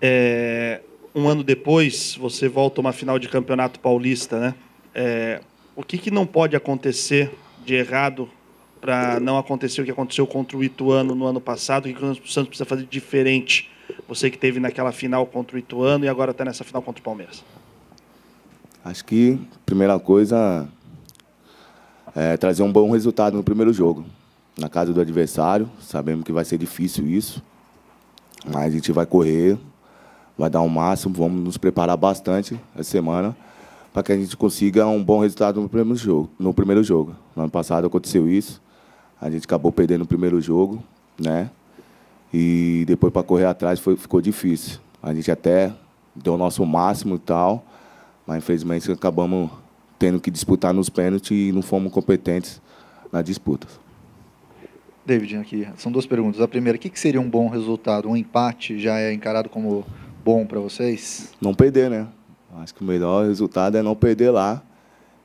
É, um ano depois, você volta a uma final de campeonato paulista, né? É, o que, que não pode acontecer de errado para não acontecer o que aconteceu contra o Ituano no ano passado? O que o Santos precisa fazer diferente? Você que teve naquela final contra o Ituano e agora está nessa final contra o Palmeiras. Acho que, primeira coisa, é trazer um bom resultado no primeiro jogo. Na casa do adversário, sabemos que vai ser difícil isso, mas a gente vai correr vai dar o um máximo, vamos nos preparar bastante essa semana para que a gente consiga um bom resultado no primeiro jogo. No primeiro jogo. No ano passado aconteceu isso, a gente acabou perdendo o primeiro jogo, né? E depois para correr atrás foi, ficou difícil. A gente até deu o nosso máximo e tal, mas infelizmente acabamos tendo que disputar nos pênaltis e não fomos competentes na disputa. David, aqui são duas perguntas. A primeira, o que, que seria um bom resultado? Um empate já é encarado como bom para vocês? Não perder, né? Acho que o melhor resultado é não perder lá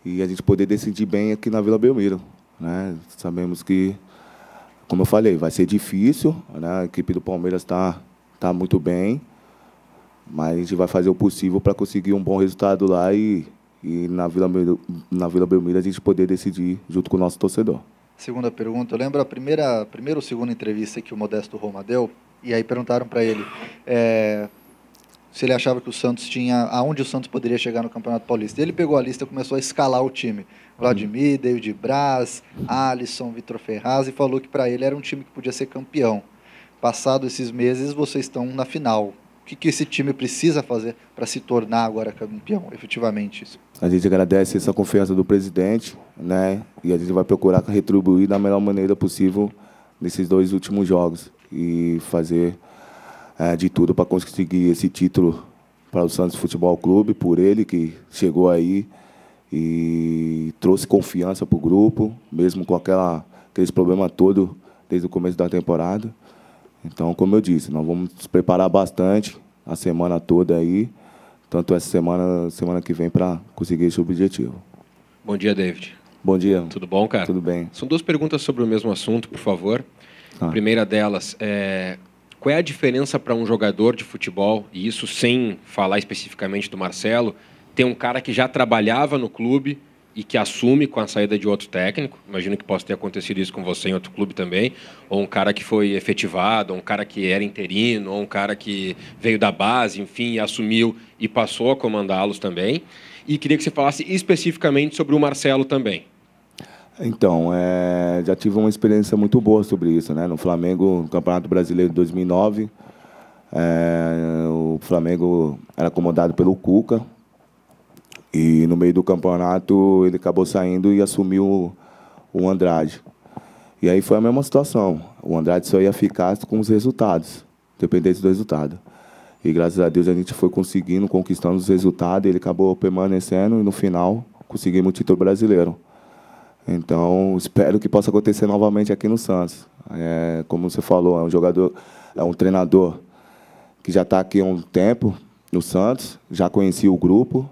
e a gente poder decidir bem aqui na Vila Belmiro. Né? Sabemos que, como eu falei, vai ser difícil, né? a equipe do Palmeiras está tá muito bem, mas a gente vai fazer o possível para conseguir um bom resultado lá e, e na, Vila, na Vila Belmiro a gente poder decidir junto com o nosso torcedor. Segunda pergunta, eu lembro a primeira, primeira ou segunda entrevista que o Modesto Roma deu, e aí perguntaram para ele, é, se ele achava que o Santos tinha aonde o Santos poderia chegar no Campeonato Paulista. Ele pegou a lista e começou a escalar o time. Vladimir, uhum. David Braz, Alisson, Vitor Ferraz e falou que para ele era um time que podia ser campeão. Passado esses meses, vocês estão na final. O que, que esse time precisa fazer para se tornar agora campeão, efetivamente? Isso. A gente agradece essa confiança do presidente, né? E a gente vai procurar retribuir da melhor maneira possível nesses dois últimos jogos e fazer é, de tudo para conseguir esse título para o Santos Futebol Clube, por ele que chegou aí e trouxe confiança para o grupo, mesmo com aquela, aqueles problemas todos desde o começo da temporada. Então, como eu disse, nós vamos nos preparar bastante a semana toda aí, tanto essa semana, semana que vem, para conseguir esse objetivo. Bom dia, David. Bom dia. Tudo bom, cara? Tudo bem. São duas perguntas sobre o mesmo assunto, por favor. Ah. A primeira delas é qual é a diferença para um jogador de futebol, e isso sem falar especificamente do Marcelo, ter um cara que já trabalhava no clube e que assume com a saída de outro técnico, imagino que possa ter acontecido isso com você em outro clube também, ou um cara que foi efetivado, ou um cara que era interino, ou um cara que veio da base, enfim, assumiu e passou a comandá-los também. E queria que você falasse especificamente sobre o Marcelo também. Então, é, já tive uma experiência muito boa sobre isso, né? No Flamengo, no Campeonato Brasileiro de 2009, é, o Flamengo era acomodado pelo Cuca e no meio do campeonato ele acabou saindo e assumiu o, Andrade. E aí foi a mesma situação. O Andrade só ia ficar com os resultados, dependente do resultado. E graças a Deus a gente foi conseguindo, conquistando os resultados, ele acabou permanecendo e no final conseguimos o título brasileiro. Então, espero que possa acontecer novamente aqui no Santos. É, como você falou, é um jogador, é um treinador que já está aqui há um tempo no Santos, já conhecia o grupo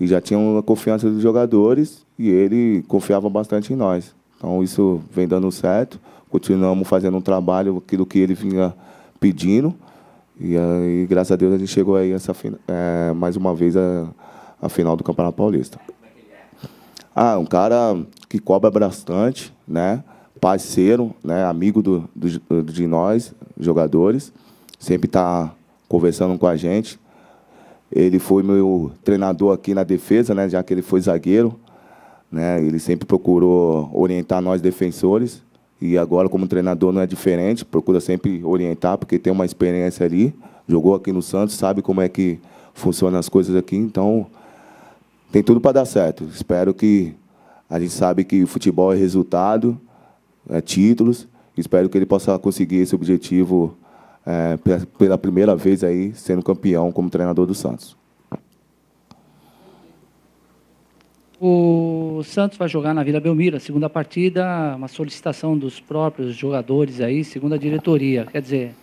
e já tinha uma confiança dos jogadores e ele confiava bastante em nós. Então, isso vem dando certo. Continuamos fazendo um trabalho, aquilo que ele vinha pedindo. E graças a Deus, a gente chegou aí essa, é, mais uma vez a, a final do Campeonato Paulista. Ah, um cara que cobra bastante, né? Parceiro, né? Amigo do, do de nós, jogadores. Sempre está conversando com a gente. Ele foi meu treinador aqui na defesa, né? Já que ele foi zagueiro, né? Ele sempre procurou orientar nós defensores. E agora, como treinador, não é diferente. Procura sempre orientar, porque tem uma experiência ali. Jogou aqui no Santos, sabe como é que funcionam as coisas aqui. Então, tem tudo para dar certo. Espero que a gente sabe que o futebol é resultado, é títulos. Espero que ele possa conseguir esse objetivo é, pela primeira vez aí, sendo campeão como treinador do Santos. O Santos vai jogar na Vila Belmiro, segunda partida, uma solicitação dos próprios jogadores aí, segunda diretoria. Quer dizer,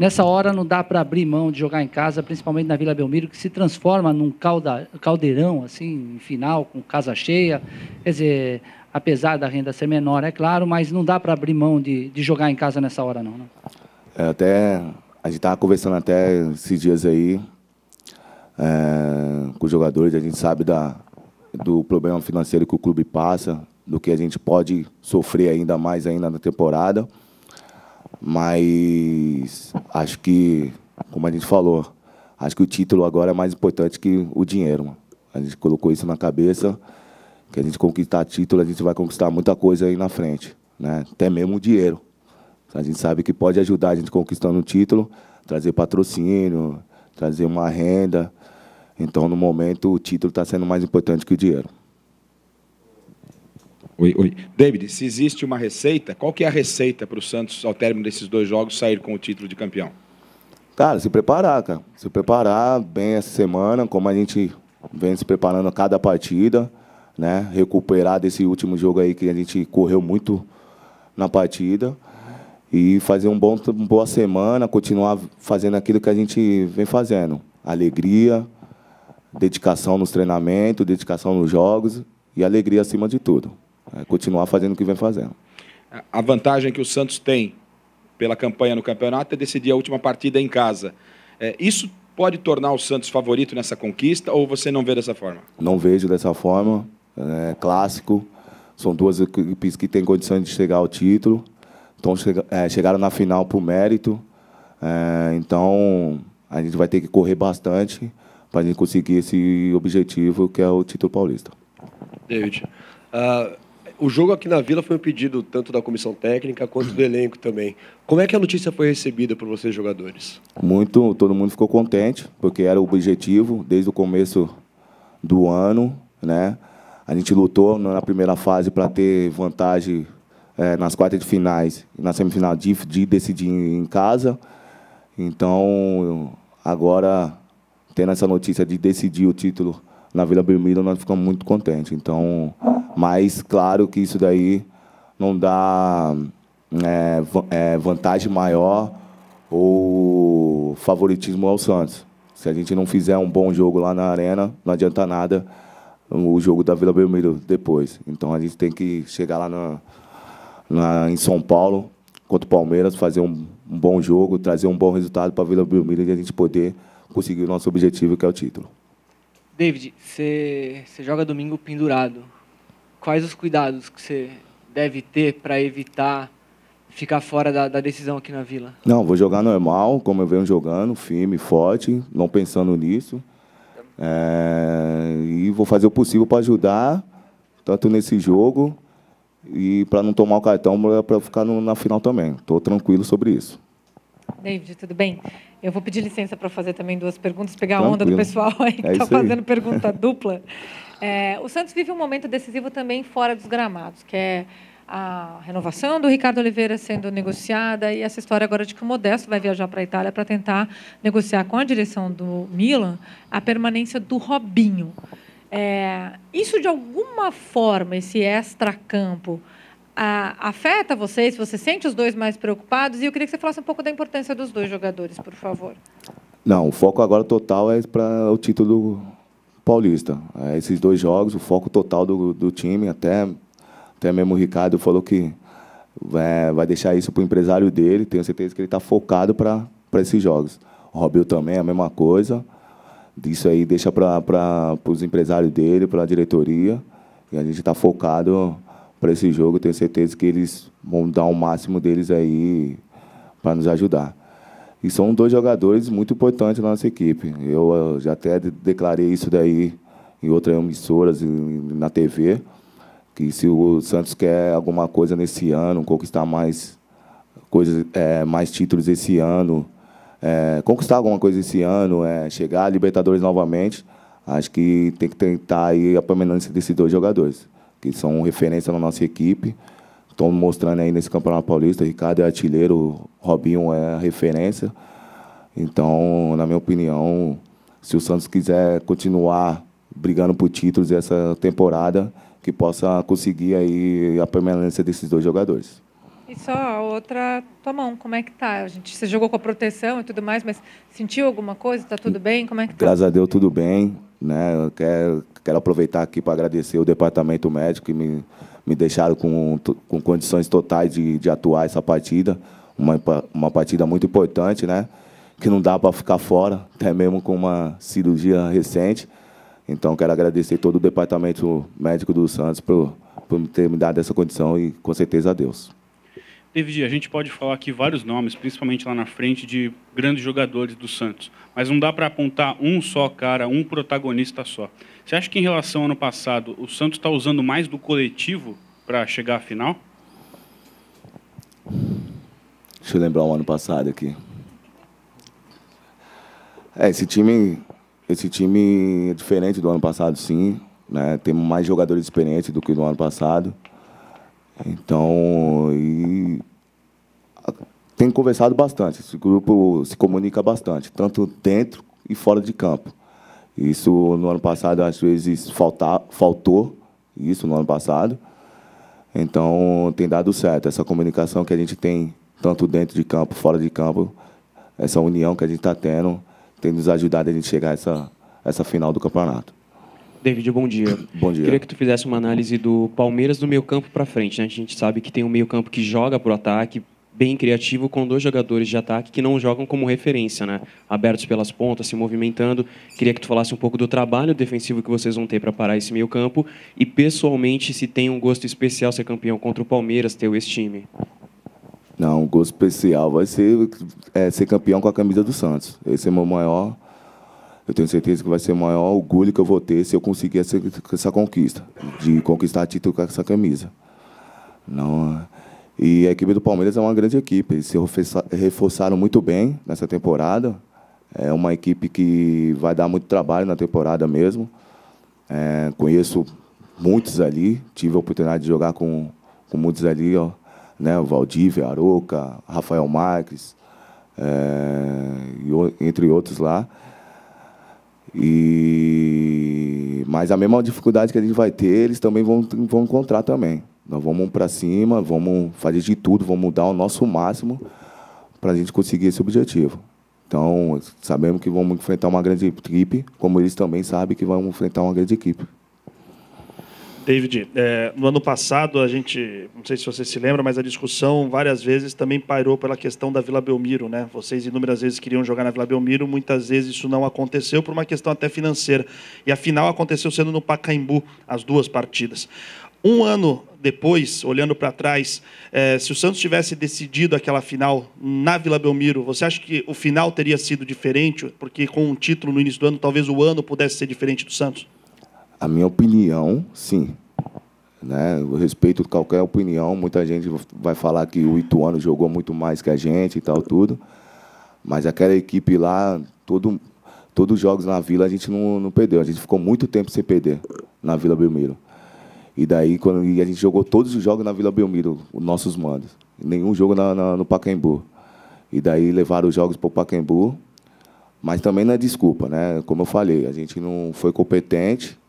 Nessa hora não dá para abrir mão de jogar em casa, principalmente na Vila Belmiro, que se transforma num calda, caldeirão, assim, final, com casa cheia. Quer dizer, apesar da renda ser menor, é claro, mas não dá para abrir mão de, de jogar em casa nessa hora, não. Né? É, até a gente estava conversando até esses dias aí é, com os jogadores, a gente sabe da, do problema financeiro que o clube passa, do que a gente pode sofrer ainda mais ainda na temporada. Mas acho que, como a gente falou, acho que o título agora é mais importante que o dinheiro. A gente colocou isso na cabeça, que a gente conquistar título, a gente vai conquistar muita coisa aí na frente, né? até mesmo o dinheiro. A gente sabe que pode ajudar a gente conquistando o título, trazer patrocínio, trazer uma renda. Então, no momento, o título está sendo mais importante que o dinheiro. Oi, oi. David, se existe uma receita, qual que é a receita para o Santos, ao término desses dois jogos, sair com o título de campeão? Cara, se preparar, cara. Se preparar bem essa semana, como a gente vem se preparando a cada partida, né? Recuperar desse último jogo aí que a gente correu muito na partida. E fazer um bom, uma boa semana, continuar fazendo aquilo que a gente vem fazendo. Alegria, dedicação nos treinamentos, dedicação nos jogos e alegria acima de tudo. É, continuar fazendo o que vem fazendo. A vantagem que o Santos tem pela campanha no campeonato é decidir a última partida em casa. É, isso pode tornar o Santos favorito nessa conquista ou você não vê dessa forma? Não vejo dessa forma. É, é clássico. São duas equipes que têm condições de chegar ao título. Então é, chegaram na final por mérito. É, então a gente vai ter que correr bastante para a gente conseguir esse objetivo que é o título paulista. David, uh... O jogo aqui na Vila foi um pedido tanto da comissão técnica quanto do elenco também. Como é que a notícia foi recebida por vocês, jogadores? Muito, todo mundo ficou contente, porque era o objetivo desde o começo do ano, né? A gente lutou na primeira fase para ter vantagem é, nas quartas de finais e na semifinal de, de decidir em casa. Então, agora, tendo essa notícia de decidir o título na Vila Belmiro, nós ficamos muito contentes. Então, mas claro que isso daí não dá é, é, vantagem maior ou favoritismo ao Santos. Se a gente não fizer um bom jogo lá na arena, não adianta nada o jogo da Vila Belmiro depois. Então a gente tem que chegar lá na, na, em São Paulo contra o Palmeiras, fazer um, um bom jogo, trazer um bom resultado para a Vila Belmiro e a gente poder conseguir o nosso objetivo, que é o título. David, você joga domingo pendurado quais os cuidados que você deve ter para evitar ficar fora da, da, decisão aqui na Vila? Não, vou jogar normal, como eu venho jogando, firme, forte, não pensando nisso. É, e vou fazer o possível para ajudar, tanto nesse jogo e para não tomar o cartão, para ficar no, na final também. Estou tranquilo sobre isso. David, tudo bem? Eu vou pedir licença para fazer também duas perguntas, pegar Tranquilo. a onda do pessoal aí é que está é fazendo pergunta dupla. É, o Santos vive um momento decisivo também fora dos gramados, que é a renovação do Ricardo Oliveira sendo negociada e essa história agora de que o Modesto vai viajar para a Itália para tentar negociar com a direção do Milan a permanência do Robinho. É, isso de alguma forma, esse extra-campo, afeta vocês? Você sente os dois mais preocupados? E eu queria que você falasse um pouco da importância dos dois jogadores, por favor. Não, o foco agora total é para o título Paulista. É, esses dois jogos, o foco total do, do time, até, até mesmo o Ricardo falou que é, vai deixar isso para o empresário dele, tenho certeza que ele está focado para esses jogos. O Robinho também a mesma coisa, isso aí deixa para os empresários dele, para a diretoria, e a gente está focado para esse jogo, tenho certeza que eles vão dar o máximo deles aí para nos ajudar. E são dois jogadores muito importantes na nossa equipe. Eu eh, já até declarei isso daí em outras emissoras, na TV, que se o Santos quer alguma coisa nesse ano, conquistar mais, coisas, é, mais títulos esse ano, é, conquistar alguma coisa esse ano, é, chegar à Libertadores novamente, acho que tem que tentar aí a permanência desses dois jogadores, que são referência na nossa equipe estão mostrando aí nesse Campeonato Paulista. Ricardo é artilheiro, Robinho é a referência. Então, na minha opinião, se o Santos quiser continuar brigando por títulos essa temporada, que possa conseguir aí a permanência desses dois jogadores. E só a outra, tua mão, como é que tá? A gente se jogou com a proteção e tudo mais, mas sentiu alguma coisa? Tá tudo bem? Como é que tá? Graças a Deus, tudo bem, né? Quer Quero aproveitar aqui para agradecer o departamento médico que me, me deixaram com, com condições totais de, de atuar essa partida. Uma, uma partida muito importante, né? que não dá para ficar fora, até mesmo com uma cirurgia recente. Então, quero agradecer todo o departamento médico do Santos por, por ter me dado essa condição e, com certeza, a Deus. David, a gente pode falar aqui vários nomes, principalmente lá na frente, de grandes jogadores do Santos mas não dá para apontar um só cara, um protagonista só. Você acha que em relação ao ano passado, o Santos está usando mais do coletivo para chegar à final? Deixa eu lembrar o um ano passado aqui. É, esse time, esse time é diferente do ano passado, sim. Né? Tem mais jogadores experientes do que do ano passado. Então, e tem conversado bastante. Esse grupo se comunica bastante, tanto dentro e fora de campo. Isso no ano passado às vezes faltar, faltou, isso no ano passado. Então tem dado certo essa comunicação que a gente tem tanto dentro de campo, fora de campo, essa união que a gente está tendo tem nos ajudado a gente chegar a essa essa final do campeonato. David, bom dia. Bom dia. Queria que tu fizesse uma análise do Palmeiras do meio campo para frente. Né? A gente sabe que tem um meio campo que joga para o ataque, bem criativo com dois jogadores de ataque que não jogam como referência, né? Abertos pelas pontas, se movimentando. Queria que tu falasse um pouco do trabalho defensivo que vocês vão ter para parar esse meio-campo e pessoalmente se tem um gosto especial ser campeão contra o Palmeiras, ter esse time. Não, um gosto especial vai ser é, ser campeão com a camisa do Santos. Esse é o meu maior eu tenho certeza que vai ser o maior orgulho que eu vou ter se eu conseguir essa, essa conquista, de conquistar título com essa camisa. Não, e a equipe do Palmeiras é uma grande equipe. Eles se reforçaram muito bem nessa temporada. É uma equipe que vai dar muito trabalho na temporada mesmo. É, conheço muitos ali, tive a oportunidade de jogar com, com muitos ali, ó, né? O Valdívia, Aroca, Rafael Marques, é, entre outros lá. E mas a mesma dificuldade que a gente vai ter, eles também vão, vão encontrar também. Nós vamos para cima, vamos fazer de tudo, vamos dar o nosso máximo para a gente conseguir esse objetivo. Então, sabemos que vamos enfrentar uma grande equipe, como eles também sabem que vão enfrentar uma grande equipe. David, é, no ano passado a gente, não sei se você se lembra, mas a discussão várias vezes também pairou pela questão da Vila Belmiro, né? Vocês inúmeras vezes queriam jogar na Vila Belmiro, muitas vezes isso não aconteceu por uma questão até financeira. E a final aconteceu sendo no Pacaembu, as duas partidas. Um ano depois, olhando para trás, é, se o Santos tivesse decidido aquela final na Vila Belmiro, você acha que o final teria sido diferente? Porque com um título no início do ano, talvez o ano pudesse ser diferente do Santos? A minha opinião, sim. Né? Eu respeito qualquer opinião. Muita gente vai falar que o Ituano jogou muito mais que a gente e tal, tudo. Mas aquela equipe lá, todo, todos os jogos na Vila a gente não, não perdeu. A gente ficou muito tempo sem perder na Vila Belmiro. E daí quando e a gente jogou todos os jogos na Vila Belmiro, os nossos mandos. Nenhum jogo na, na, no Pacaembu. E daí levaram os jogos para o Pacaembu. Mas também não é desculpa, né? Como eu falei, a gente não foi competente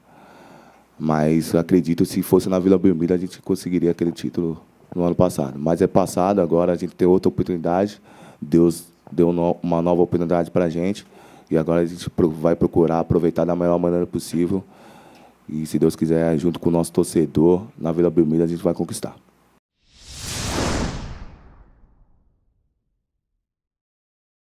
mas acredito se fosse na Vila Belmiro a gente conseguiria aquele título no ano passado. Mas é passado, agora a gente tem outra oportunidade. Deus deu uma nova oportunidade para a gente. E agora a gente vai procurar aproveitar da melhor maneira possível. E se Deus quiser, junto com o nosso torcedor, na Vila Belmiro, a gente vai conquistar.